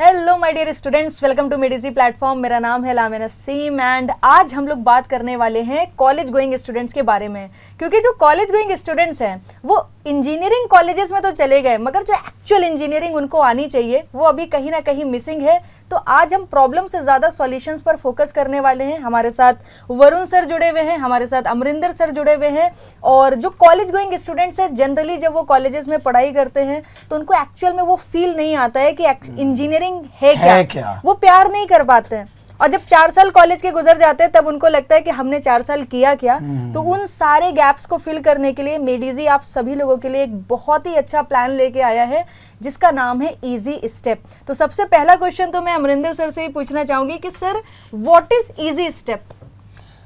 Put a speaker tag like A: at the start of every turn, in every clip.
A: Hello my dear students welcome to मेडिजी platform मेरा नाम है लामेना सीम एंड आज हम लोग बात करने वाले हैं कॉलेज गोइंग स्टूडेंट्स के बारे में क्योंकि जो कॉलेज गोइंग स्टूडेंट्स हैं वो इंजीनियरिंग कॉलेजेस में तो चले गए मगर जो एक्चुअल इंजीनियरिंग उनको आनी चाहिए वो अभी कहीं ना कहीं मिसिंग है तो आज हम प्रॉब्लम से ज़्यादा सॉल्यूशंस पर फोकस करने वाले हैं हमारे साथ वरुण सर जुड़े हुए हैं हमारे साथ अमरिंदर सर जुड़े हुए हैं और जो कॉलेज गोइंग स्टूडेंट्स हैं जनरली जब वो कॉलेजेस में पढ़ाई करते हैं तो उनको एक्चुअल में वो फील नहीं आता है कि इंजीनियरिंग hmm. लर्निंग है क्या है क्या वो प्यार नहीं कर पाते हैं और जब चार साल कॉलेज के गुजर जाते हैं तब उनको लगता है कि हमने चार साल किया क्या हम्म। तो उन सारे गैप्स को फिल करने के लिए मेडिजी आप सभी लोगों के लिए एक बहुत ही अच्छा प्लान लेके आया है जिसका नाम है इजी स्टेप तो सबसे पहला क्वेश्चन तो मैं अमरिंदर सर से ही पूछना चाहूंगी कि sir what is easy step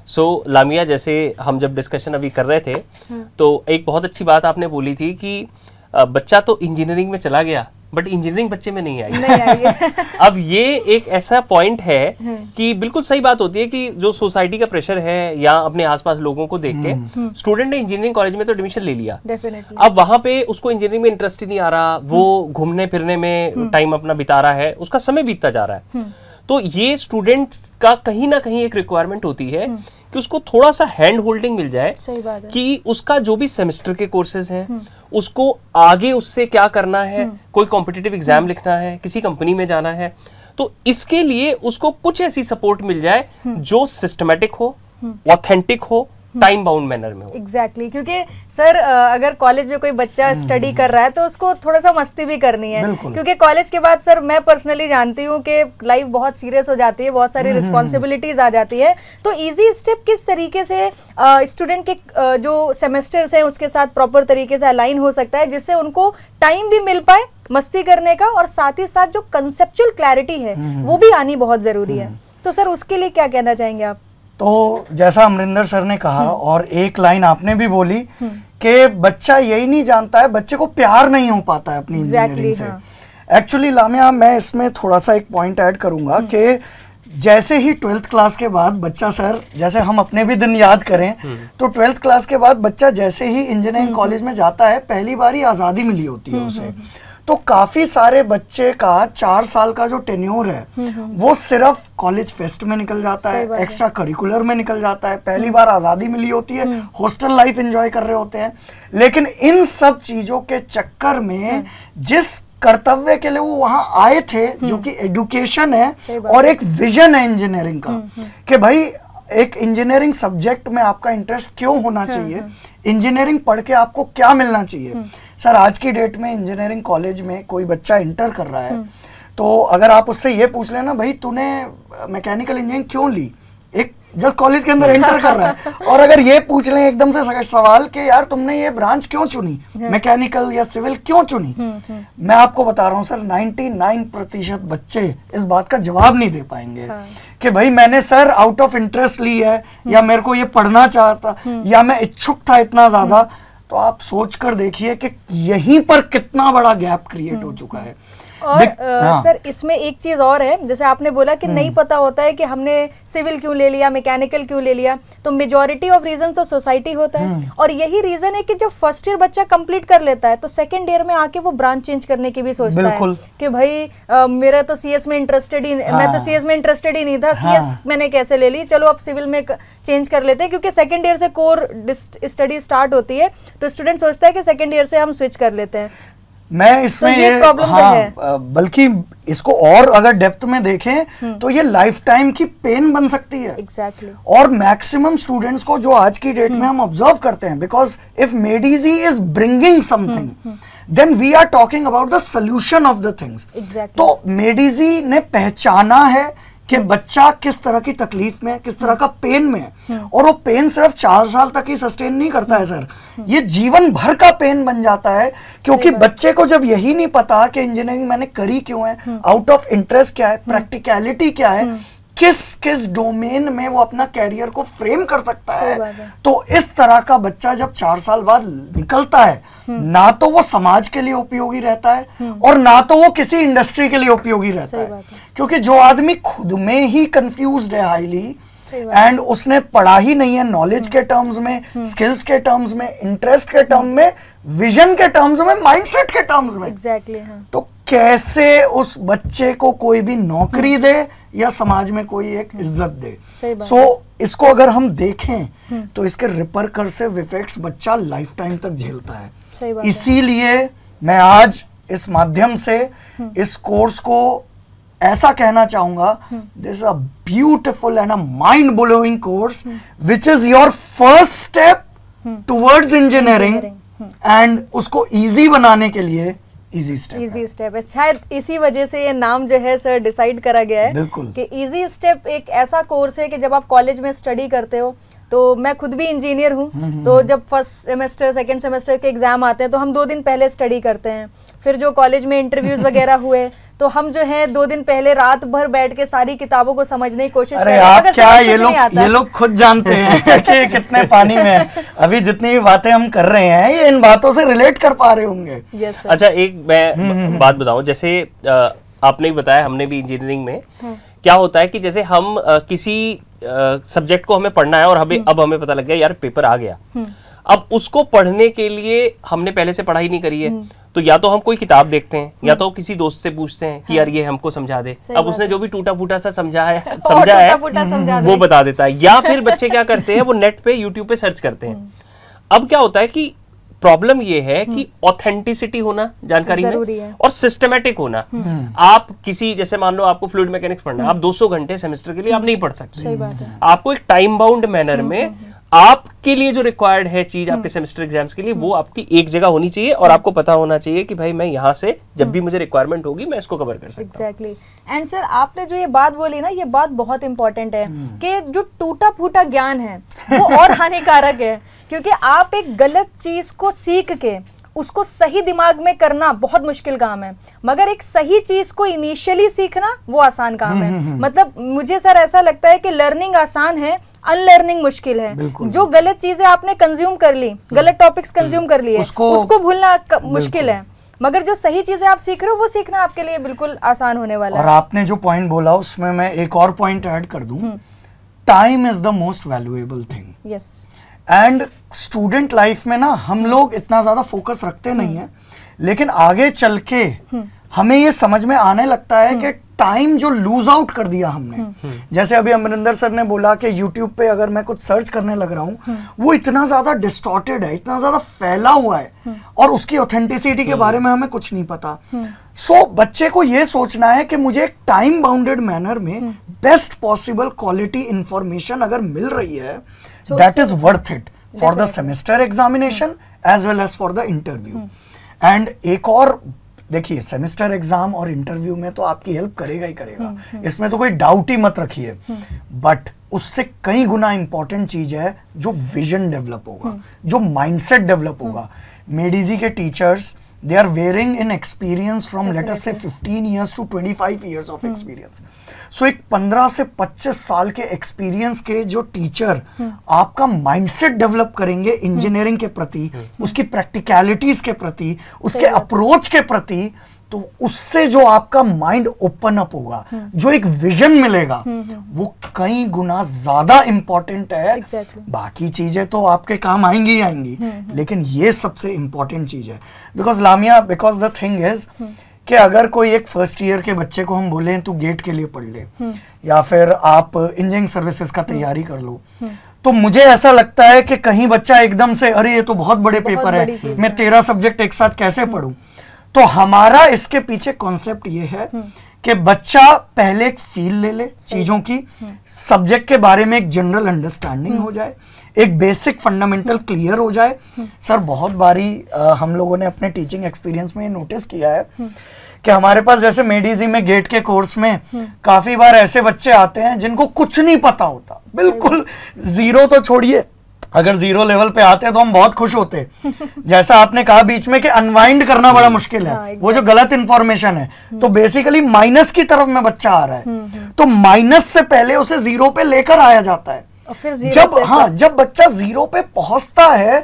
B: so so, लामिया जैसे हम जब डिस्कशन अभी कर रहे थे हम्म। तो एक बहुत अच्छी बात आपने बोली थी कि बच्चा तो इंजीनियरिंग में चला गया बट इंजीनियरिंग बच्चे में नहीं आई नहीं आई अब ये एक ऐसा पॉइंट है हम्म। कि बिल्कुल सही बात होती है कि जो सोसाइटी का प्रेशर है या अपने आसपास लोगों को देख के स्टूडेंट हम्म। हम्म। ने इंजीनियरिंग कॉलेज में तो एडमिशन ले लिया
A: डेफिनेटली अब
B: वहां पे उसको इंजीनियरिंग में इंटरेस्ट ही नहीं आ रहा वो घूमने फिरने में टाइम अपना बिता रहा है उसका समय बीतता जा रहा है तो ये स्टूडेंट का कहीं ना कहीं एक रिक्वायरमेंट होती है हम्म। कि उसको थोड़ा सा हैंड होल्डिंग मिल जाए सही बात है। कि उसका जो भी सेमेस्टर के कोर्सेज हैं हम्म। उसको आगे उससे क्या करना है हम्म। कोई कॉम्पिटेटिव एग्जाम लिखना है किसी कंपनी में जाना है तो इसके लिए उसको कुछ ऐसी सपोर्ट मिल जाए जो सिस्टमेटिक हो ऑथेंटिक हो टाइम बाउंड मैनर में हो
A: एग्जैक्टली exactly. क्योंकि सर अगर कॉलेज में कोई बच्चा स्टडी हम्म। कर रहा है तो उसको थोड़ा सा मस्ती भी करनी है क्योंकि कॉलेज के बाद सर मैं पर्सनली जानती हूँ कि लाइफ बहुत सीरियस हो जाती है बहुत सारी रिस्पॉन्सिबिलिटीज हम्म, हम्म, आ जाती है तो ईजी स्टेप किस तरीके से स्टूडेंट के आ, जो सेमेस्टर्स हैं उसके साथ प्रॉपर तरीके से अलाइन हो सकता है जिससे उनको टाइम भी मिल पाए मस्ती करने का और साथ ही साथ जो कंसेप्चुअल क्लैरिटी है वो भी आनी बहुत ज़रूरी है तो सर उसके लिए क्या कहना चाहेंगे आप तो
C: जैसा अमरिंदर सर ने कहा हम्म। और एक लाइन आपने भी बोली हम्म। कि बच्चा यही नहीं जानता है बच्चे को प्यार नहीं हो पाता है अपनी इंजीनियरिंग exactly, से एक्चुअली हाँ। लामिया मैं इसमें थोड़ा सा एक पॉइंट ऐड करूंगा हम्म। कि जैसे ही ट्वेल्थ क्लास के बाद बच्चा सर जैसे हम अपने भी दिन याद करें तो ट्वेल्थ क्लास के बाद बच्चा जैसे ही इंजीनियरिंग कॉलेज में जाता है पहली बार ही आज़ादी मिली होती है उसे तो काफी सारे बच्चे का चार साल का जो टेन्योर है हम्म, हम्म। वो सिर्फ कॉलेज फेस्ट में निकल जाता है एक्स्ट्रा करिकुलर में निकल जाता है पहली हम्म। बार आजादी मिली होती है हॉस्टल लाइफ एंजॉय कर रहे होते हैं लेकिन इन सब चीजों के चक्कर में जिस कर्तव्य के लिए वो वहां आए थे जो कि एडुकेशन है और एक विजन है इंजीनियरिंग का कि भाई एक इंजीनियरिंग सब्जेक्ट में आपका इंटरेस्ट क्यों होना हाँ, चाहिए इंजीनियरिंग हाँ। पढ़ के आपको क्या मिलना चाहिए सर आज की डेट में इंजीनियरिंग कॉलेज में कोई बच्चा इंटर कर रहा है हम्म। तो अगर आप उससे ये पूछ लेना भाई तूने मैकेनिकल इंजीनियरिंग क्यों ली एक जस्ट कॉलेज के अंदर एंटर हम्म। कर रहा है और अगर ये पूछ लें एकदम से सवाल के यार तुमने ये ब्रांच क्यों चुनी मैकेनिकल या सिविल क्यों चुनी हम्म, मैं आपको बता रहा हूँ सर 99 प्रतिशत बच्चे इस बात का जवाब नहीं दे पाएंगे हाँ। कि भाई मैंने सर आउट ऑफ इंटरेस्ट ली है या मेरे को ये पढ़ना चाहता या मैं इच्छुक था इतना ज्यादा तो आप सोचकर देखिए कि यहीं पर कितना बड़ा गैप क्रिएट हो हम्म, चुका हम्म। है
A: और आ, हाँ। सर इसमें एक चीज और है जैसे आपने बोला कि नहीं हम्म। पता होता है कि हमने सिविल क्यों ले लिया मैकेनिकल क्यों ले लिया तो मेजोरिटी ऑफ रीजन तो सोसाइटी होता है हम्म। और यही रीजन है कि जब फर्स्ट ईयर बच्चा कंप्लीट कर लेता है तो सेकेंड ईयर में आके वो ब्रांच चेंज करने की भी सोचता है कि भाई आ, मेरा तो सीएस में इंटरेस्टेड ही हाँ। मैं तो सीएस हाँ। में इंटरेस्टेड ही नहीं था सीएस हाँ। मैंने कैसे ले ली चलो अब सिविल में चेंज कर लेते हैं क्योंकि सेकेंड ईयर से कोर स्टडी स्टार्ट होती है तो स्टूडेंट सोचता है कि सेकेंड ईयर से हम स्विच कर लेते हैं
C: मैं इसमें तो हाँ बल्कि इसको और अगर डेप्थ में देखें हम्म। तो ये लाइफ टाइम की पेन बन सकती है एग्जैक्टली exactly. और मैक्सिमम स्टूडेंट्स को जो आज की डेट में हम्म। हम ऑब्जर्व करते हैं because if Made Easy is bringing something then we are talking about the solution of the things तो मेडिजी ने पहचाना है कि बच्चा किस तरह की तकलीफ में किस तरह का पेन में है हम्म। और वो पेन सिर्फ चार साल तक ही सस्टेन नहीं करता है सर ये जीवन भर का पेन बन जाता है क्योंकि बच्चे को जब यही नहीं पता कि इंजीनियरिंग मैंने करी क्यों है आउट ऑफ इंटरेस्ट क्या है प्रैक्टिकलिटी हम्म। क्या है हम्म। किस किस डोमेन में वो अपना कैरियर को फ्रेम कर सकता है तो इस तरह का बच्चा जब चार साल बाद निकलता है हम्म। ना तो वो समाज के लिए उपयोगी रहता है हम्म। और ना तो वो किसी इंडस्ट्री के लिए उपयोगी रहता है।, क्योंकि जो आदमी खुद में ही कंफ्यूज है हाईली एंड उसने पढ़ा ही नहीं है नॉलेज हम्म। के टर्म्स में स्किल्स के टर्म्स में इंटरेस्ट के टर्म में विजन के टर्म्स में माइंडसेट के टर्म्स में एग्जैक्टली exactly, हाँ. तो कैसे उस बच्चे को कोई भी नौकरी दे या समाज में कोई एक इज्जत दे सो so, इसको अगर हम देखें तो इसके रिपर से इफेक्ट्स बच्चा लाइफ टाइम तक झेलता
A: है इसीलिए
C: मैं आज इस माध्यम से इस कोर्स को ऐसा कहना चाहूंगा this a beautiful and a mind blowing course which is your first step towards engineering
A: and
C: उसको इजी बनाने के लिए इजी स्टेप
A: इजी स्टेप है शायद इसी वजह से ये नाम जो है सर डिसाइड करा गया है कि इजी स्टेप एक ऐसा कोर्स है कि जब आप कॉलेज में स्टडी करते हो तो मैं खुद भी इंजीनियर हूँ हम्म, हम्म, तो हम्म। जब फर्स्ट सेमेस्टर सेकेंड सेमेस्टर के एग्जाम आते हैं तो हम दो दिन पहले स्टडी करते हैं फिर जो कॉलेज में इंटरव्यूज वगैरह हुए तो हम जो है दो दिन पहले रात भर बैठ के सारी किताबों को समझने की कोशिश अरे आप क्या ये लोग ये लोग
C: खुद जानते हैं कि कितने पानी में अभी जितनी भी बातें हम कर रहे हैं ये इन बातों से रिलेट कर पा रहे होंगे
B: अच्छा एक मैं हम्म, हम्म, हम्म। बात बताऊं जैसे आपने भी बताया हमने भी इंजीनियरिंग में क्या होता है कि जैसे हम किसी सब्जेक्ट को हमें पढ़ना है और हमें अब हमें पता लग गया यार पेपर आ गया अब उसको पढ़ने के लिए हमने पहले से पढ़ाई नहीं करी है हम्म। तो या तो हम कोई किताब देखते हैं या तो हम्म। किसी दोस्त से पूछते हैं कि हाँ। यार ये हमको समझा दे अब उसने जो भी टूटा फूटा सा समझा है समझा है वो बता देता है या फिर बच्चे क्या करते हैं वो नेट पे यूट्यूब पे सर्च करते हैं हम्म। अब क्या होता है कि प्रॉब्लम ये है कि ऑथेंटिसिटी होना जानकारी में और सिस्टमेटिक होना आप किसी जैसे मान लो आपको फ्लूड मैकेनिक्स पढ़ना आप 200 घंटे सेमेस्टर के लिए आप नहीं पढ़ सकते आपको एक टाइम बाउंड मैनर में आप के लिए जो रिक्वायर्ड है चीज आपके सेमेस्टर एग्जाम्स हम्म। के लिए वो हम्म। आपकी एक जगह होनी चाहिए और हम्म। आपको पता होना चाहिए कि भाई मैं यहाँ से जब भी मुझे रिक्वायरमेंट होगी मैं इसको कवर कर सकता
A: एग्जैक्टली एंड सर आपने जो ये बात बोली ना ये बात बहुत इंपॉर्टेंट है कि जो टूटा फूटा ज्ञान है वो और हानिकारक है क्योंकि आप एक गलत चीज को सीख के उसको सही दिमाग में करना बहुत मुश्किल काम है मगर एक सही चीज को इनिशियली सीखना वो आसान काम है मतलब मुझे सर ऐसा लगता है कि लर्निंग आसान है अनलर्निंग मुश्किल है जो गलत चीजें आपने कंज्यूम कर ली गलत टॉपिक्स कंज्यूम कर लिए उसको, उसको भूलना मुश्किल है मगर जो सही चीजें आप सीख रहे हो वो सीखना आपके लिए बिल्कुल आसान होने वाला और है। और
C: आपने जो पॉइंट बोला उसमें मैं एक और पॉइंट ऐड कर दूं time is the most valuable thing yes and student life में ना हम लोग इतना ज्यादा फोकस रखते नहीं है लेकिन आगे चल के हम्म। हमें ये समझ में आने लगता है हम्म। कि टाइम जो लूज आउट कर दिया हमने हम्म। हम्म। जैसे अभी अमरिंदर सर ने बोला कि यूट्यूब पे अगर मैं कुछ सर्च करने लग रहा हूँ वो इतना ज्यादा डिस्टॉर्टेड है इतना ज्यादा फैला हुआ है और उसकी ऑथेंटिसिटी के बारे में हमें कुछ नहीं पता सो so, बच्चे को ये सोचना है कि मुझे एक टाइम बाउंडेड मैनर में बेस्ट पॉसिबल क्वालिटी इंफॉर्मेशन अगर मिल रही है that is worth it for the semester examination as well as for the interview and एक और देखिए सेमेस्टर एग्जाम और इंटरव्यू में तो आपकी हेल्प करेगा ही करेगा हम्म, हम्म। इसमें तो कोई डाउट ही मत रखिए हम्म। बट उससे कई गुना इंपॉर्टेंट चीज है जो विजन डेवलप होगा जो माइंडसेट डेवलप होगा मेडिजी के teachers they are varying in experience from let us say 15 years to 25 years of experience so ek 15 se 25 saal ke experience ke jo teacher aapka mindset develop karenge engineering ke prati uski practicalities ke prati uske approach ke prati तो उससे जो आपका mind open up होगा हम्म। जो एक vision मिलेगा हम्म, हम्म, वो कई गुना ज्यादा इंपॉर्टेंट है exactly. बाकी चीजें तो आपके काम आएंगी ही आएंगी लेकिन ये सबसे इंपॉर्टेंट चीज है बिकॉज लामिया बिकॉज द थिंग इज कि अगर कोई एक फर्स्ट ईयर के बच्चे को हम बोले तू गेट के लिए पढ़ ले या फिर आप इंजीनियरिंग सर्विसेज का तैयारी कर लो तो मुझे ऐसा लगता है कि कहीं बच्चा एकदम से अरे ये तो बहुत बड़े बहुत पेपर है मैं तेरह सब्जेक्ट एक साथ कैसे पढ़ूं तो हमारा इसके पीछे कॉन्सेप्ट ये है हम्म। कि बच्चा पहले एक फील ले ले चीजों की सब्जेक्ट हम्म। के बारे में एक जनरल अंडरस्टैंडिंग हम्म। हो जाए एक बेसिक फंडामेंटल क्लियर हो जाए सर बहुत बारी आ, हम लोगों ने अपने टीचिंग एक्सपीरियंस में नोटिस किया है कि हमारे पास जैसे मेडिजी में गेट के कोर्स में काफी बार ऐसे बच्चे आते हैं जिनको कुछ नहीं पता होता बिल्कुल जीरो तो छोड़िए अगर जीरो लेवल पे आते हैं तो हम बहुत खुश होते जैसा आपने कहा बीच में कि अनवाइंड करना बड़ा हाँ, मुश्किल है वो जो गलत इंफॉर्मेशन है हम्म। तो बेसिकली माइनस की तरफ में बच्चा आ रहा है हम्म, हम्म। तो माइनस से पहले उसे जीरो पे लेकर आया जाता है
A: जब हाँ जब
C: बच्चा जीरो पे पहुंचता है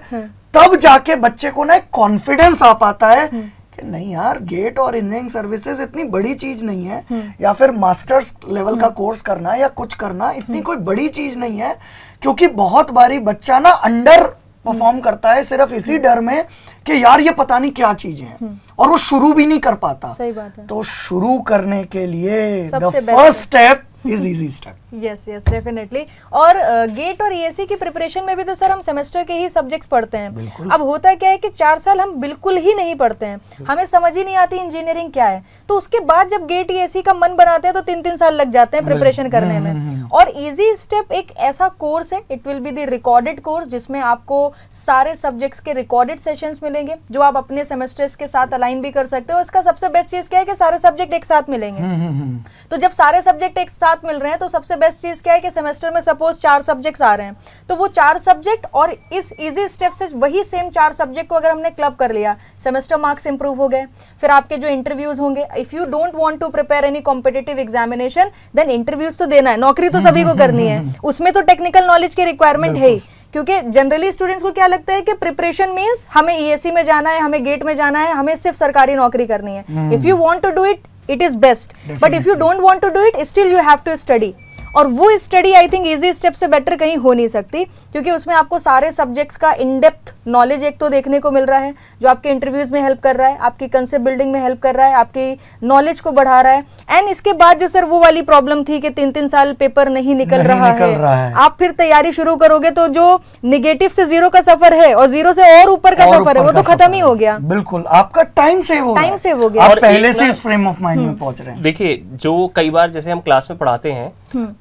C: तब जाके बच्चे को ना कॉन्फिडेंस आ पाता है कि नहीं यार गेट और इंजीनियरिंग सर्विसेज इतनी बड़ी चीज नहीं है या फिर मास्टर्स लेवल का कोर्स करना या कुछ करना इतनी कोई बड़ी चीज नहीं है क्योंकि बहुत बारी बच्चा ना अंडर परफॉर्म हम्म। करता है सिर्फ इसी हम्म। डर में कि यार ये पता नहीं क्या चीज है
A: हम्म। और वो शुरू
C: भी नहीं कर पाता सही बात है तो शुरू करने के लिए the first step is easy step
A: yes yes definitely और गेट और ईएससी e की प्रिपरेशन में भी तो सर हम सेमेस्टर के ही सब्जेक्ट्स पढ़ते हैं अब होता क्या है कि चार साल हम बिल्कुल ही नहीं पढ़ते हैं हमें समझ ही नहीं आती इंजीनियरिंग क्या है तो उसके बाद जब गेट ईएससी e का मन बनाते हैं तो तीन तीन साल लग जाते हैं प्रिपरेशन करने हम्म, में हम्म, हम्म, और इजी स्टेप एक ऐसा कोर्स है it will be the recorded course जिसमें आपको सारे सब्जेक्ट्स के रिकॉर्डेड सेशंस मिलेंगे जो आप अपने सेमेस्टर्स के साथ अलाइन भी कर सकते हो इसका सबसे बेस्ट चीज क्या है कि सारे सब्जेक्ट एक साथ मिलेंगे तो जब सारे सब्जेक्ट एक साथ मिल रहे हैं तो सबसे बेस्ट चीज़ क्या है कि सेमेस्टर में सपोज चार सब्जेक्ट्स आ रहे हैं तो वो चार सब्जेक्ट और इस इजी स्टेप से वही सेम चार सब्जेक्ट को अगर हमने क्लब कर लिया सेमेस्टर मार्क्स इंप्रूव हो गए फिर आपके जो इंटरव्यूज़ होंगे if you don't want to prepare any competitive examination then interviews तो देना है नौकरी तो सभी को करनी है उसमें तो टेक्निकल नॉलेज की रिक्वायरमेंट है ही क्योंकि जनरली स्टूडेंट्स को क्या लगता है कि प्रिपरेशन मीन्स हमें ईएससी में जाना है हमें गेट में जाना है हमें सिर्फ सरकारी नौकरी करनी है if you want to do it it is best but if you don't don't to do it still you have to study और वो study I think easy step से बेटर कहीं हो नहीं सकती क्योंकि उसमें आपको सारे सब्जेक्ट्स का इनडेप्थ नॉलेज एक तो देखने को मिल रहा है जो आपके इंटरव्यूज़ में हेल्प कर रहा है आपकी कंसेप्ट बिल्डिंग में हेल्प कर रहा है आपकी नॉलेज को बढ़ा रहा है एंड इसके बाद जो सर वो वाली प्रॉब्लम थी कि तीन तीन साल पेपर नहीं निकल, नहीं रहा, निकल है। रहा है आप फिर तैयारी शुरू करोगे तो जो निगेटिव से जीरो का सफर है और जीरो से और ऊपर का सफर है वो तो खत्म ही हो गया बिल्कुल आपका टाइम सेव हो टाइम सेव हो गया और पहले से इस
C: फ्रेम ऑफ माइंड में हम्म। पहुंच रहे हैं
B: देखिए जो कई बार जैसे हम क्लास में पढ़ाते हैं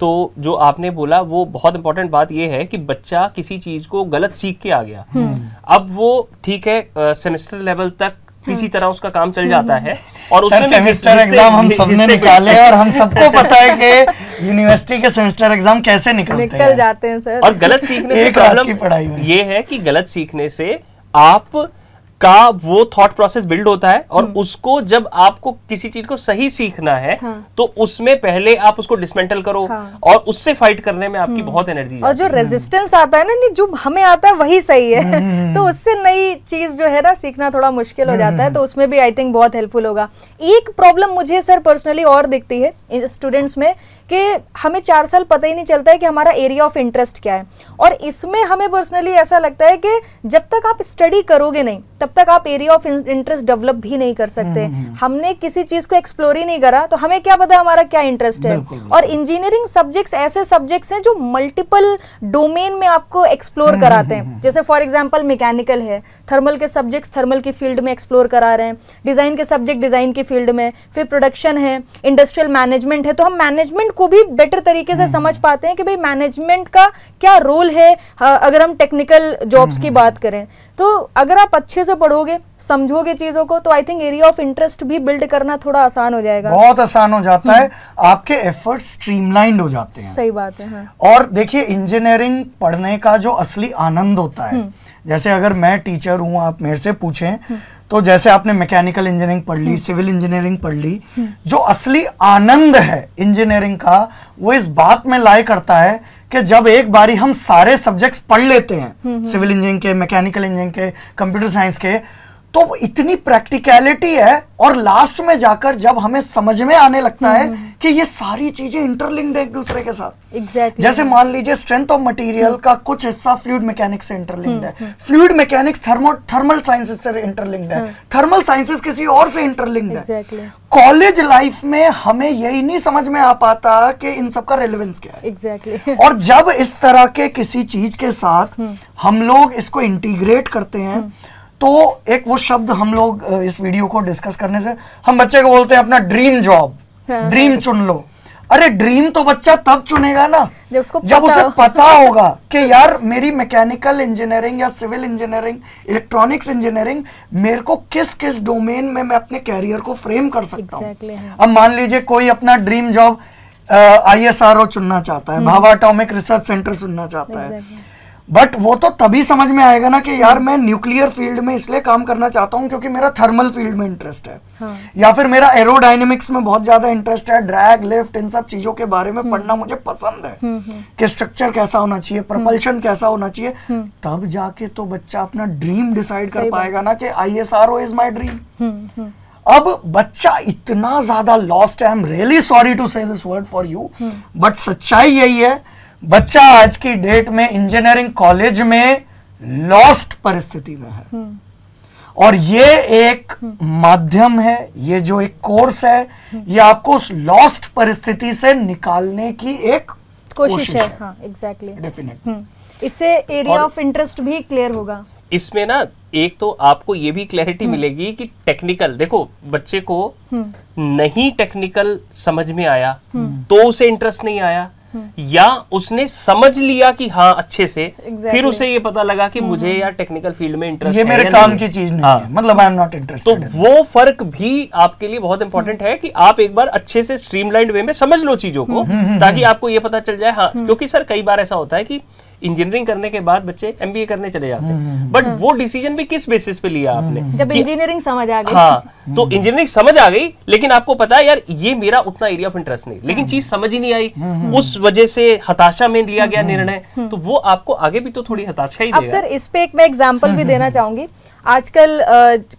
B: तो जो आपने बोला वो बहुत इंपॉर्टेंट बात ये है कि बच्चा किसी चीज को गलत सीख के आ गया अब वो ठीक है सेमेस्टर लेवल तक किसी तरह उसका काम चल जाता है और सर सेमेस्टर एग्जाम हम सबने निकाले और हम सबको पता है
C: कि यूनिवर्सिटी के सेमेस्टर एग्जाम कैसे निकलते
B: निकल
A: जाते हैं सर और गलत सीखने से प्रॉब्लम
B: ये है कि गलत सीखने से आप का वो थॉट प्रोसेस बिल्ड होता है और हम्म। उसको जब आपको किसी चीज को सही सीखना है हाँ। तो उसमें पहले आप उसको डिसमेंटल करो हाँ। और उससे फाइट करने में आपकी हम्म। बहुत एनर्जी और
A: जो रेजिस्टेंस आता है ना नहीं जो हमें आता है वही सही है हम्म। तो उससे नई चीज जो है ना सीखना थोड़ा मुश्किल हो जाता है तो उसमें भी आई थिंक बहुत हेल्पफुल होगा एक प्रॉब्लम मुझे सर पर्सनली और दिखती है स्टूडेंट्स में कि हमें चार साल पता ही नहीं चलता है कि हमारा एरिया ऑफ इंटरेस्ट क्या है और इसमें हमें पर्सनली ऐसा लगता है कि जब तक आप स्टडी करोगे नहीं तब तक आप एरिया ऑफ इंटरेस्ट डेवलप भी नहीं कर सकते हम्म, हम्म। हमने किसी चीज को एक्सप्लोर ही नहीं करा तो हमें क्या पता हमारा क्या इंटरेस्ट है और इंजीनियरिंग सब्जेक्ट्स ऐसे सब्जेक्ट्स हैं जो मल्टीपल डोमेन में आपको एक्सप्लोर हम्म, कराते हैं जैसे फॉर एग्जाम्पल मैकेनिकल है थर्मल के सब्जेक्ट्स थर्मल की फील्ड में एक्सप्लोर करा रहे हैं डिजाइन के सब्जेक्ट डिजाइन की फील्ड में फिर प्रोडक्शन है इंडस्ट्रियल मैनेजमेंट है तो हम मैनेजमेंट को भी बेटर तरीके से समझ पाते हैं कि भाई मैनेजमेंट का क्या रोल है अगर हम टेक्निकल जॉब्स की बात करें तो अगर आप अच्छे से पढ़ोगे समझोगे चीजों को तो I think area of interest भी बिल्ड करना थोड़ा आसान हो जाएगा बहुत
C: आसान हो जाता हम्म। है आपके एफर्ट स्ट्रीमलाइंड हो जाते हैं
A: सही बात है हाँ।
C: और देखिए इंजीनियरिंग पढ़ने का जो असली आनंद होता है हम्म। जैसे अगर मैं टीचर हूँ आप मेरे से पूछें हम्म। तो जैसे आपने मैकेनिकल इंजीनियरिंग पढ़ ली सिविल इंजीनियरिंग पढ़ ली जो असली आनंद है इंजीनियरिंग का वो इस बात में लाए करता है कि जब एक बारी हम सारे सब्जेक्ट्स पढ़ लेते हैं सिविल हम्म, इंजीनियरिंग हम्म। के मैकेनिकल इंजीनियरिंग के कंप्यूटर साइंस के तो इतनी प्रैक्टिकलिटी है और लास्ट में जाकर जब हमें समझ में आने लगता है हम्म, हम्म, हम्म। कि ये सारी चीजें इंटरलिंक्ड है एक दूसरे के साथ exactly. जैसे मान लीजिए स्ट्रेंथ ऑफ मटेरियल का कुछ हिस्सा फ्लूड मैकेनिक्स से इंटरलिंक्ड है fluid mechanics thermo thermal sciences से इंटरलिंक्ड है थर्मल हाँ। साइंसेस किसी और से इंटरलिंक्ड exactly. है कॉलेज लाइफ में हमें यही नहीं समझ में आ पाता कि इन सबका रेलिवेंस क्या है एग्जैक्टली exactly. और जब इस तरह के किसी चीज के साथ हम लोग इसको इंटीग्रेट करते हैं तो एक वो शब्द हम लोग इस वीडियो को डिस्कस करने से हम बच्चे को बोलते हैं अपना ड्रीम जॉब ड्रीम चुन लो अरे ड्रीम तो बच्चा तब चुनेगा ना
A: जब, उसको जब उसे पता होगा
C: कि यार मेरी मैकेनिकल इंजीनियरिंग या सिविल इंजीनियरिंग इलेक्ट्रॉनिक्स इंजीनियरिंग मेरे को किस किस डोमेन में मैं अपने कैरियर को फ्रेम कर सकता exactly. हूँ अब मान लीजिए कोई अपना dream job I S R O चुनना चाहता है हम्म। भावा अटोमिक रिसर्च सेंटर चुनना चाहता exactly. है बट वो तो तभी समझ में आएगा ना कि यार मैं न्यूक्लियर फील्ड में इसलिए काम करना चाहता हूँ क्योंकि मेरा थर्मल फील्ड में इंटरेस्ट है हाँ। या फिर मेरा एरोडाइनमिक्स में बहुत ज्यादा इंटरेस्ट है ड्रैग लिफ्ट इन सब चीजों के बारे में हम्म। पढ़ना मुझे पसंद है हम्म, हम्म। कि स्ट्रक्चर कैसा होना चाहिए प्रपल्शन कैसा होना चाहिए तब जाके तो बच्चा अपना ड्रीम डिसाइड कर पाएगा ना कि I S R O is my dream अब बच्चा इतना ज्यादा लॉस्ट है I am really sorry to say this word for you but सच्चाई यही है बच्चा आज की डेट में इंजीनियरिंग कॉलेज में लॉस्ट परिस्थिति में है हम्म। और ये एक हम्म। माध्यम है ये जो एक कोर्स है हम्म। ये आपको उस लॉस्ट परिस्थिति से निकालने की एक
A: कोशिश, है, एग्जैक्टली हाँ, डेफिनेट इससे एरिया ऑफ इंटरेस्ट भी क्लियर होगा
B: इसमें ना एक तो आपको ये भी क्लैरिटी मिलेगी कि टेक्निकल देखो बच्चे को नहीं टेक्निकल समझ में आया तो उसे इंटरेस्ट नहीं आया हम्म। या उसने समझ लिया कि हाँ अच्छे से exactly. फिर उसे ये पता लगा कि मुझे हम्म। यार टेक्निकल फील्ड में इंटरेस्ट ये मेरे काम
C: की चीज नहीं हाँ।
B: है मतलब आई एम नॉट इंटरेस्टेड तो वो फर्क भी आपके लिए बहुत इंपॉर्टेंट है कि आप एक बार अच्छे से स्ट्रीमलाइंड वे में समझ लो चीजों को हम्म, ताकि आपको ये पता चल जाए हाँ क्योंकि सर कई बार ऐसा होता है कि इंजीनियरिंग करने के बाद बच्चे एमबीए करने चले जाते हैं बट हम्म, हम्म, हम्म। वो डिसीजन भी किस बेसिस पे लिया आपने जब
A: इंजीनियरिंग समझ आ गई
B: हाँ तो इंजीनियरिंग समझ आ गई लेकिन आपको पता है यार ये मेरा उतना एरिया ऑफ इंटरेस्ट नहीं लेकिन चीज समझ ही नहीं आई उस वजह से हताशा में लिया गया निर्णय तो वो आपको आगे भी तो थोड़ी हताशा ही अब सर
A: इस पे एक मैं एग्जाम्पल भी देना चाहूंगी आजकल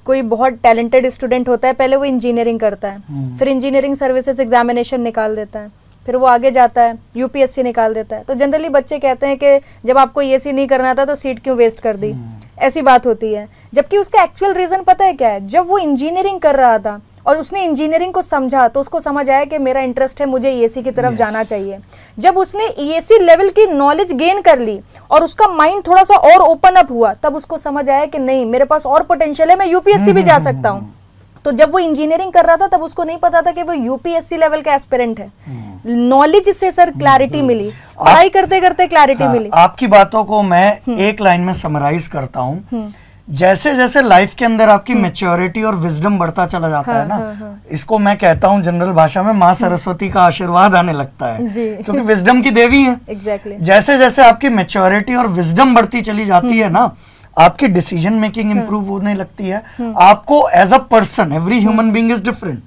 A: कोई बहुत टैलेंटेड स्टूडेंट होता है पहले वो इंजीनियरिंग करता है फिर इंजीनियरिंग सर्विसेज एग्जामिनेशन निकाल देता है फिर वो आगे जाता है यूपीएससी निकाल देता है तो जनरली बच्चे कहते हैं कि जब आपको ये सी नहीं करना था तो सीट क्यों वेस्ट कर दी हम्म। ऐसी बात होती है जबकि उसका एक्चुअल रीज़न पता है क्या है जब वो इंजीनियरिंग कर रहा था और उसने इंजीनियरिंग को समझा तो उसको समझ आया कि मेरा इंटरेस्ट है मुझे ई e की तरफ yes. जाना चाहिए जब उसने ई e लेवल की नॉलेज गेन कर ली और उसका माइंड थोड़ा सा और ओपन अप हुआ तब उसको समझ आया कि नहीं मेरे पास और पोटेंशियल है मैं यूपीएससी भी हम्म, जा हम्म, सकता हूँ तो जब वो इंजीनियरिंग कर रहा था तब उसको नहीं पता था कि वो यूपीएससी लेवल का एस्पिरेंट है नॉलेज से सर क्लैरिटी मिली पढ़ाई करते करते क्लैरिटी मिली
C: आपकी बातों को मैं हम्म। एक लाइन में समराइज करता हूँ जैसे जैसे लाइफ के अंदर आपकी मेच्योरिटी हम्म। और विजडम बढ़ता चला जाता हाँ, है ना हाँ, हाँ. इसको मैं कहता हूँ जनरल भाषा में माँ हम्म। सरस्वती का आशीर्वाद आने लगता है क्योंकि विजडम की देवी है exactly. जैसे जैसे आपकी मेच्योरिटी और विजडम बढ़ती चली जाती है ना आपकी डिसीजन मेकिंग इंप्रूव होने लगती है हम्म। आपको as a person every human being is different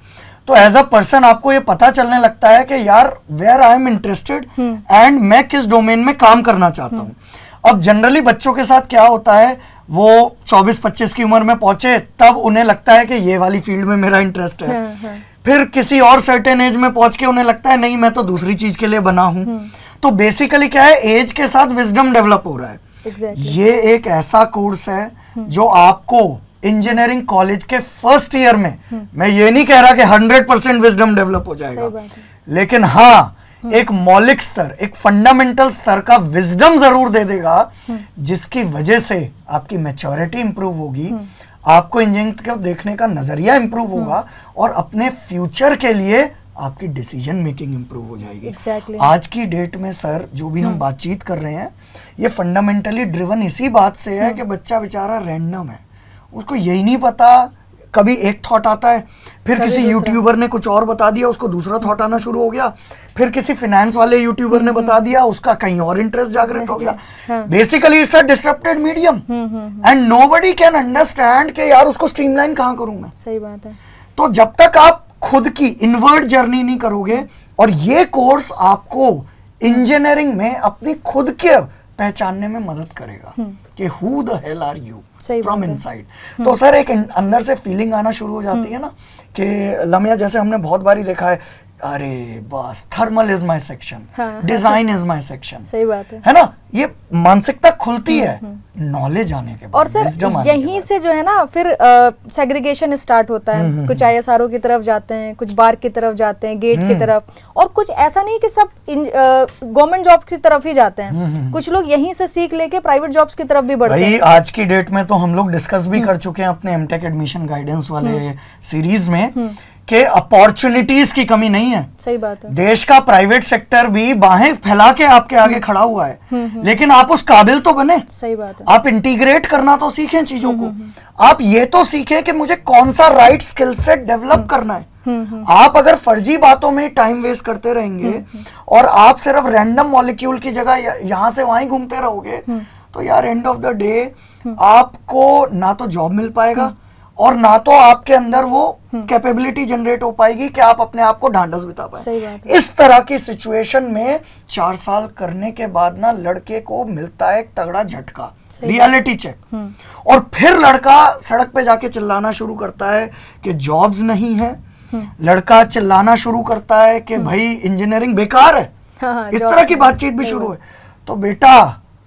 C: तो एज अ पर्सन आपको ये पता चलने लगता है कि यार where I am interested and मैं किस डोमेन में काम करना चाहता हम्म। हूँ अब जनरली बच्चों के साथ क्या होता है वो 24-25 की उम्र में पहुंचे तब उन्हें लगता है कि ये वाली फील्ड में मेरा इंटरेस्ट है हम्म, फिर किसी और सर्टेन एज में पहुंच के उन्हें लगता है नहीं मैं तो दूसरी चीज के लिए बना हूं तो बेसिकली क्या है एज के साथ विजडम डेवलप हो रहा है exactly. ये एक ऐसा कोर्स है हम्म। जो आपको इंजीनियरिंग कॉलेज के फर्स्ट ईयर में हम्म। मैं ये नहीं कह रहा कि हंड्रेड परसेंट विजडम डेवलप हो जाएगा लेकिन हाँ हम्म। एक मौलिक स्तर एक फंडामेंटल स्तर का विजडम जरूर दे देगा जिसकी वजह से आपकी मेच्योरिटी इंप्रूव होगी आपको इंजीनियरिंग को देखने का नजरिया इंप्रूव होगा और अपने फ्यूचर के लिए आपकी डिसीजन मेकिंग इंप्रूव हो जाएगी exactly. आज की डेट में सर जो भी हुँ. हम hmm. बातचीत कर रहे हैं ये फंडामेंटली ड्रिवन इसी बात से है हुँ. Hmm. कि बच्चा बेचारा रैंडम है उसको यही नहीं पता कभी एक थॉट आता है फिर किसी यूट्यूबर ने कुछ और बता दिया उसको दूसरा थॉट आना शुरू हो गया फिर किसी फाइनेंस वाले यूट्यूबर ने hmm, बता दिया उसका कहीं और इंटरेस्ट जागृत हो गया basically it's a disrupted medium and nobody can understand के यार उसको स्ट्रीमलाइन कहाँ करूँ मैं सही बात है तो जब तक आप खुद की इनवर्ट जर्नी नहीं करोगे और ये कोर्स आपको इंजीनियरिंग में अपनी खुद के पहचानने में मदद करेगा हम्म। कि who the hell are you from inside तो सर एक अं-, अंदर से फीलिंग आना शुरू हो जाती है हम्म। ना कि लमिया जैसे हमने बहुत बारी देखा है अरे बस thermal is my section design is my section सही
A: बात है है ना
C: ये मानसिकता खुलती हम्म, है नॉलेज हम्म। आने के बाद और सर यहीं
A: से जो है ना फिर सेग्रीगेशन स्टार्ट होता है हम्म, कुछ आई की तरफ जाते हैं कुछ बार की तरफ जाते हैं गेट की तरफ और कुछ ऐसा नहीं कि सब गवर्नमेंट जॉब की तरफ ही जाते हैं कुछ लोग यहीं से सीख लेके प्राइवेट जॉब्स की तरफ भी बढ़ते हैं
C: आज की डेट में तो हम लोग डिस्कस भी कर चुके हैं अपने एमटेक एडमिशन गाइडेंस वाले सीरीज में के अपॉर्चुनिटीज की कमी नहीं है सही बात है देश का प्राइवेट सेक्टर भी बाहें फैला के आपके आगे हम्म। खड़ा हुआ है
A: हम्म, हम्म। लेकिन आप उस काबिल तो बने सही बात है
C: आप इंटीग्रेट करना तो सीखें चीजों को आप ये तो सीखें कि मुझे कौन सा राइट स्किल सेट डेवलप करना है आप अगर फर्जी बातों में टाइम वेस्ट करते रहेंगे और आप सिर्फ रैंडम मॉलिक्यूल की जगह यहाँ से वहां घूमते रहोगे तो यार एंड ऑफ द डे आपको ना तो जॉब मिल पाएगा और ना तो आपके अंदर वो कैपेबिलिटी हम्म। जनरेट हो पाएगी कि आप अपने आप को ढांडस बिता पाए इस तरह की सिचुएशन में चार साल करने के बाद ना लड़के को मिलता है एक तगड़ा झटका रियलिटी चेक हम्म। और फिर लड़का सड़क पे जाके चिल्लाना शुरू करता है कि जॉब्स नहीं है हम्म। लड़का चिल्लाना शुरू करता है कि भाई इंजीनियरिंग बेकार है
A: हाँ, हाँ इस तरह की बातचीत
C: भी शुरू है तो बेटा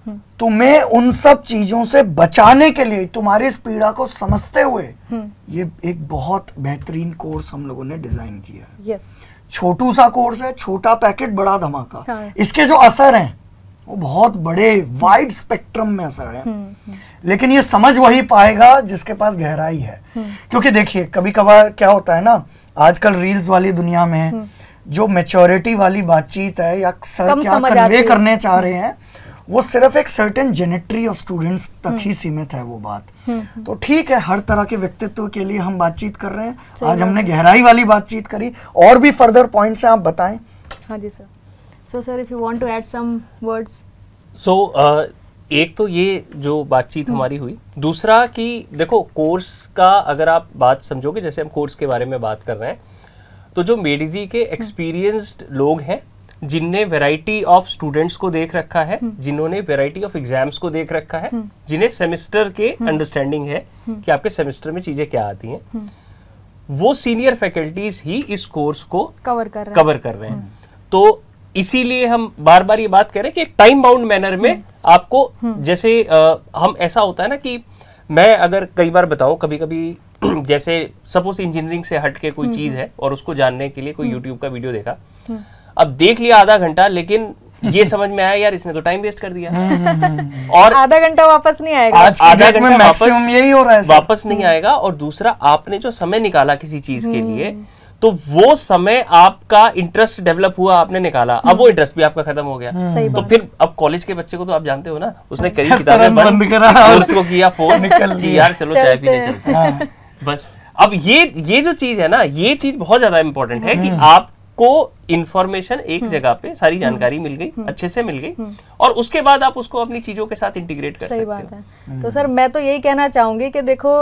C: तुम्हें तो उन सब चीजों से बचाने के लिए तुम्हारी इस पीड़ा को समझते हुए हम्म। ये एक बहुत बेहतरीन कोर्स हम लोगों ने डिजाइन किया है छोटू सा कोर्स है छोटा पैकेट बड़ा धमाका हाँ। इसके जो असर हैं वो बहुत बड़े वाइड स्पेक्ट्रम में असर है हम्म, हम्म। लेकिन ये समझ वही पाएगा जिसके पास गहराई है क्योंकि देखिए कभी कभार क्या होता है ना आजकल रील्स वाली दुनिया में जो मेच्योरिटी वाली बातचीत है या सर क्या कन्वे करने चाह रहे हैं वो सिर्फ एक सर्टेन जेनेट्री ऑफ स्टूडेंट्स तक ही हम्म। सीमित है वो बात हम्म। तो ठीक है हर तरह के व्यक्तित्व के लिए हम बातचीत कर रहे हैं आज हमने गहराई वाली बातचीत करी और भी फर्दर पॉइंट्स हैं आप बताएं
A: हाँ जी sir so sir if you want to add some words
B: so एक तो ये जो बातचीत हम्म। हमारी हुई दूसरा कि देखो कोर्स का अगर आप बात समझोगे जैसे हम कोर्स के बारे में बात कर रहे हैं तो जो मेडिजी के एक्सपीरियंस्ड लोग हैं जिनने वेराइटी ऑफ स्टूडेंट्स को देख रखा है हम्म। जिन्होंने वेराइटी ऑफ एग्जाम्स को देख रखा है हम्म। जिन्हें सेमेस्टर के अंडरस्टैंडिंग हम्म। है कि आपके सेमेस्टर में चीजें क्या आती हैं वो सीनियर फैकल्टीज ही इस कोर्स को
A: कवर कर रहे कवर
B: कर रहे हैं तो इसीलिए हम बार बार ये बात करें कि टाइम बाउंड मैनर में आपको जैसे आ, हम ऐसा होता है ना कि मैं अगर कई बार बताऊं कभी कभी जैसे सपोज इंजीनियरिंग से हट के कोई चीज है और उसको जानने के लिए कोई यूट्यूब का वीडियो देखा अब देख लिया आधा घंटा लेकिन ये समझ में आया यार इसने तो टाइम वेस्ट कर दिया हम्म,
A: हम्म, हम्म, और आधा घंटा वापस नहीं आएगा आधा घंटा वापस
B: यही हो रहा है वापस नहीं आएगा और दूसरा आपने जो समय निकाला किसी चीज के लिए तो वो समय आपका इंटरेस्ट डेवलप हुआ आपने निकाला अब वो इंटरेस्ट भी आपका खत्म हो गया तो फिर अब कॉलेज के बच्चे को तो आप जानते हो ना उसने कई किताबें बंद करा उसको किया फोन निकल यार चलो चाय पीने चलते हाँ। बस अब ये ये जो चीज है ना ये चीज बहुत ज्यादा इंपॉर्टेंट है कि आप को इन्फॉर्मेशन एक हम्म। जगह पे सारी हम्म। जानकारी मिल गई हम्म। अच्छे से मिल गई और उसके बाद आप उसको अपनी चीजों के साथ इंटीग्रेट कर सही सकते बात
A: है तो सर मैं तो यही कहना चाहूंगी कि देखो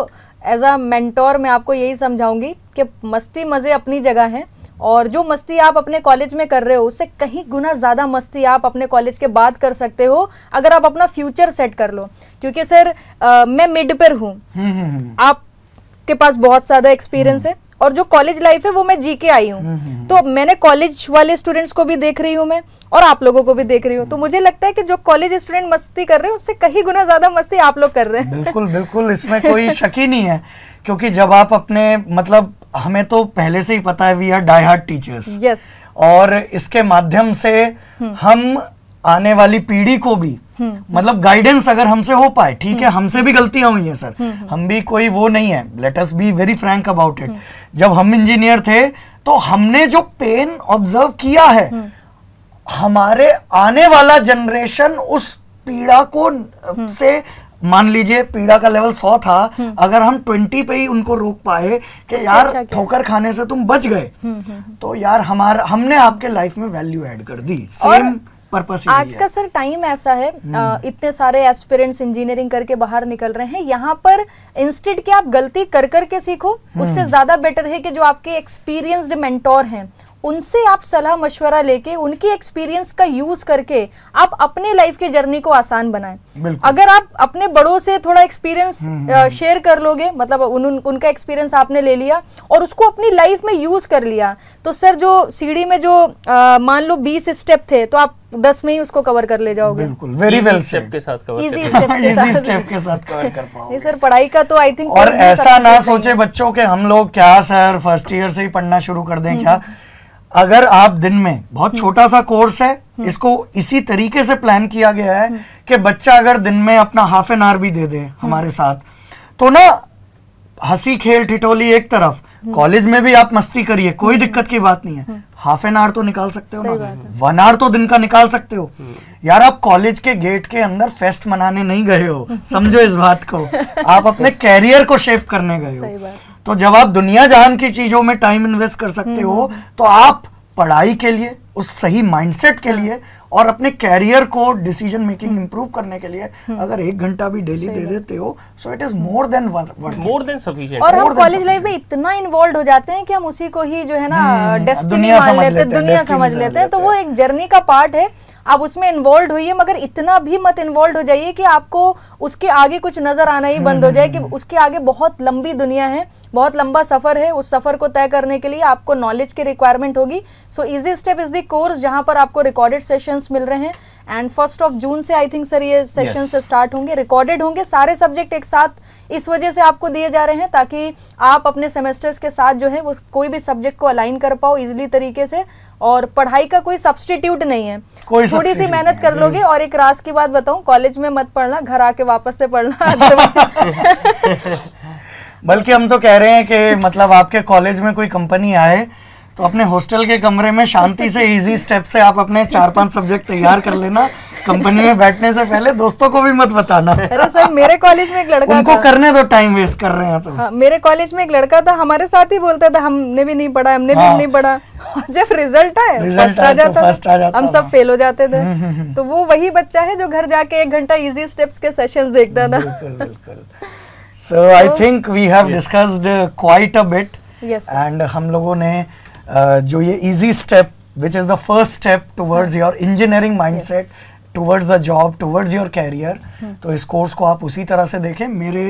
A: एज अ मेंटोर मैं आपको यही समझाऊंगी कि मस्ती मजे अपनी जगह है और जो मस्ती आप अपने कॉलेज में कर रहे हो उससे कहीं गुना ज़्यादा मस्ती आप अपने कॉलेज के बाद कर सकते हो अगर आप अपना फ्यूचर सेट कर लो क्योंकि सर आ, मैं मिड पर हूँ आपके पास बहुत ज़्यादा एक्सपीरियंस है और जो कॉलेज लाइफ है वो मैं जी के आई हूँ हम्म, हम्म। तो मैंने कॉलेज वाले स्टूडेंट्स को भी देख रही हूँ मैं और आप लोगों को भी देख रही हूँ तो मुझे लगता है कि जो कॉलेज स्टूडेंट मस्ती कर रहे हैं उससे कहीं गुना ज्यादा मस्ती आप लोग कर रहे हैं बिल्कुल
C: बिल्कुल इसमें कोई शक ही नहीं है क्योंकि जब आप अपने मतलब हमें तो पहले से ही पता है we are die hard teachers yes और इसके माध्यम से हम्म। हम आने वाली पीढ़ी को भी हम्म। मतलब गाइडेंस अगर हमसे हो पाए ठीक है हम्म। हमसे भी गलतियां हुई हैं सर हम्म, हम भी कोई वो नहीं है let us be very frank about it जब हम इंजीनियर थे तो हमने जो पेन ऑब्जर्व किया है हमारे आने वाला जनरेशन उस पीड़ा को से मान लीजिए पीड़ा का लेवल सौ था अगर हम ट्वेंटी पे ही उनको रोक पाए कि यार अच्छा ठोकर खाने से तुम बच गए तो यार हमारा हमने आपके लाइफ में वैल्यू ऐड कर दी सेम पर्पस आज का
A: सर टाइम ऐसा है आ, हम्म। इतने सारे एस्पिरेंट्स इंजीनियरिंग करके बाहर निकल रहे हैं यहाँ पर इंस्टेड की आप गलती कर करके सीखो हम्म। उससे ज्यादा बेटर है कि जो आपके एक्सपीरियंस्ड मेंटोर हैं उनसे आप सलाह मशवरा लेके उनकी एक्सपीरियंस का यूज करके आप अपने लाइफ के जर्नी को आसान बनाएं अगर आप अपने बड़ों से थोड़ा एक्सपीरियंस हम्म, शेयर हम्म, हम्म। कर लोगे मतलब उन, उन, उनका एक्सपीरियंस आपने ले लिया और उसको अपनी लाइफ में यूज कर लिया तो सर जो सीढ़ी में जो मान लो बीस स्टेप थे तो आप दस में ही उसको कवर कर ले जाओगे बिल्कुल
C: वेरी वेल स्टेप के साथ कवर इजी स्टेप के साथ
A: कवर कर पाओगे सर पढ़ाई का तो आई थिंक और ऐसा ना
C: सोचे बच्चों के हम लोग क्या सर फर्स्ट ईयर से ही पढ़ना शुरू कर दें क्या अगर आप दिन में बहुत छोटा सा कोर्स है इसको इसी तरीके से प्लान किया गया है कि बच्चा अगर दिन में अपना हाफ एन आवर भी दे दे हमारे साथ तो ना हंसी खेल ठिठोली एक तरफ कॉलेज में भी आप मस्ती करिए कोई दिक्कत की बात नहीं है हाफ एन आवर तो निकाल सकते हो ना वन आवर तो दिन का निकाल सकते हो यार आप कॉलेज के गेट के अंदर फेस्ट मनाने नहीं गए हो समझो इस बात को आप अपने कैरियर को शेप करने गए हो तो जब आप दुनिया जहान की चीजों में टाइम इन्वेस्ट कर सकते हो हम्म, हम्म। तो आप पढ़ाई के लिए उस सही माइंडसेट के लिए और अपने कैरियर को डिसीजन मेकिंग इंप्रूव करने के लिए हम्म। अगर एक घंटा भी डेली दे देते हो so it is more than more than sufficient और हम कॉलेज
A: लाइफ में इतना इन्वॉल्व हो जाते हैं कि हम उसी को ही जो है ना डेस्टिनी हम्म, हम्म, मान लेते हैं दुनिया समझ लेते हैं तो वो एक जर्नी का पार्ट है आप उसमें इन्वॉल्व होइए मगर इतना भी मत इन्वॉल्व हो जाइए कि आपको उसके आगे कुछ नजर आना ही बंद हो जाए कि उसके आगे बहुत लंबी दुनिया है बहुत लंबा सफर है उस सफर को तय करने के लिए आपको नॉलेज की रिक्वायरमेंट होगी so easy step is the course जहां पर आपको रिकॉर्डेड सेशन सेशंस मिल रहे हैं एंड फर्स्ट ऑफ जून से आई थिंक सर ये सेशंस yes. स्टार्ट होंगे रिकॉर्डेड होंगे सारे सब्जेक्ट एक साथ इस वजह से आपको दिए जा रहे हैं ताकि आप अपने सेमेस्टर्स के साथ जो है वो कोई भी सब्जेक्ट को अलाइन कर पाओ इजिली तरीके से और पढ़ाई का कोई सब्सटीट्यूट नहीं है कोई थोड़ी सी मेहनत कर लोगे और एक रास की बात बताऊं कॉलेज में मत पढ़ना घर आके वापस से पढ़ना
C: बल्कि हम तो कह रहे हैं कि मतलब आपके कॉलेज में कोई कंपनी आए तो अपने हॉस्टल के कमरे में शांति से इजी स्टेप से आप अपने चार पांच सब्जेक्ट तैयार कर लेना कंपनी में बैठने से पहले दोस्तों को भी मत बताना
A: सर मेरे कॉलेज में एक लड़का उनको था। करने दो
C: टाइम वेस्ट कर रहे हैं तो
A: हाँ, मेरे कॉलेज में एक लड़का था हमारे साथ ही बोलता था हमने भी नहीं पढ़ा हमने हाँ। भी नहीं पढ़ा जब रिजल्ट आए फर्स्ट आ तो जाता फर्स्ट आ जाता हम सब फेल हो जाते थे हम्म, हम्म, हम्म। तो वो वही बच्चा है जो घर जाके एक घंटा इजी स्टेप्स के सेशंस देखता था
C: so I think we have discussed quite a bit and हम लोगों ने Uh, जो ये easy step which is the first step towards your engineering mindset towards the job towards your career तो इस कोर्स को आप उसी तरह से देखें मेरे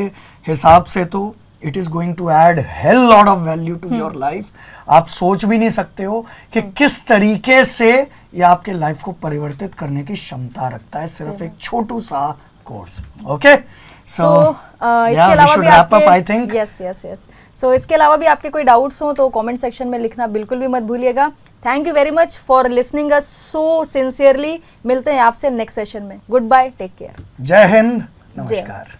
C: हिसाब से तो it is going to add hell lot of value to your life आप सोच भी नहीं सकते हो कि hmm. किस तरीके से ये आपके लाइफ को परिवर्तित करने की क्षमता रखता है सिर्फ एक छोटू सा course okay okay? So uh, इसके अलावा भी आपके I think yes
A: yes yes so इसके अलावा भी आपके कोई डाउट्स हो तो कमेंट सेक्शन में लिखना बिल्कुल भी मत भूलिएगा thank you very much for listening us so sincerely मिलते हैं आपसे नेक्स्ट सेशन में गुड बाय टेक केयर जय हिंद नमस्कार